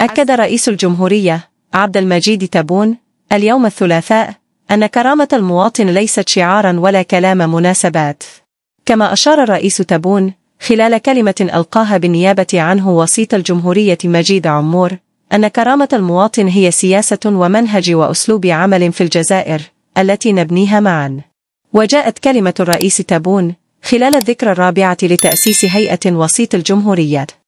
أكد رئيس الجمهورية عبد المجيد تبون اليوم الثلاثاء أن كرامة المواطن ليست شعارا ولا كلام مناسبات كما أشار الرئيس تبون خلال كلمة ألقاها بالنيابة عنه وسيط الجمهورية مجيد عمور أن كرامة المواطن هي سياسة ومنهج وأسلوب عمل في الجزائر التي نبنيها معا وجاءت كلمة الرئيس تبون خلال الذكرى الرابعة لتأسيس هيئة وسيط الجمهوريات